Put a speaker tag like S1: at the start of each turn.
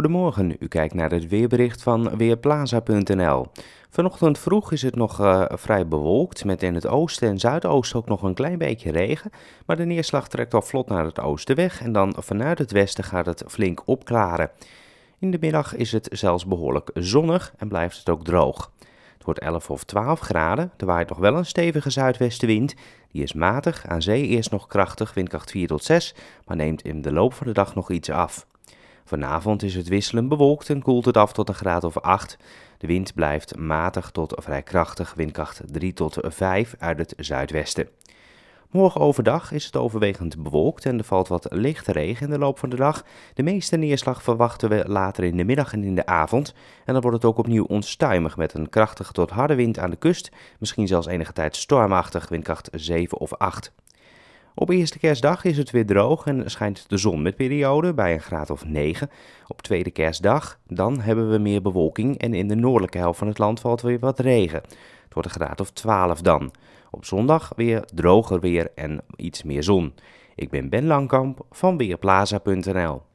S1: Goedemorgen, u kijkt naar het weerbericht van Weerplaza.nl. Vanochtend vroeg is het nog eh, vrij bewolkt, met in het oosten en zuidoosten ook nog een klein beetje regen. Maar de neerslag trekt al vlot naar het oosten weg en dan vanuit het westen gaat het flink opklaren. In de middag is het zelfs behoorlijk zonnig en blijft het ook droog. Het wordt 11 of 12 graden, er waait nog wel een stevige zuidwestenwind. Die is matig, aan zee eerst nog krachtig, windkracht 4 tot 6, maar neemt in de loop van de dag nog iets af. Vanavond is het wisselend bewolkt en koelt het af tot een graad of 8. De wind blijft matig tot vrij krachtig, windkracht 3 tot 5 uit het zuidwesten. Morgen overdag is het overwegend bewolkt en er valt wat lichte regen in de loop van de dag. De meeste neerslag verwachten we later in de middag en in de avond. En dan wordt het ook opnieuw onstuimig met een krachtige tot harde wind aan de kust. Misschien zelfs enige tijd stormachtig, windkracht 7 of 8. Op eerste kerstdag is het weer droog en schijnt de zon met perioden bij een graad of 9. Op tweede kerstdag dan hebben we meer bewolking en in de noordelijke helft van het land valt weer wat regen. Het wordt een graad of 12 dan. Op zondag weer droger weer en iets meer zon. Ik ben Ben Langkamp van Weerplaza.nl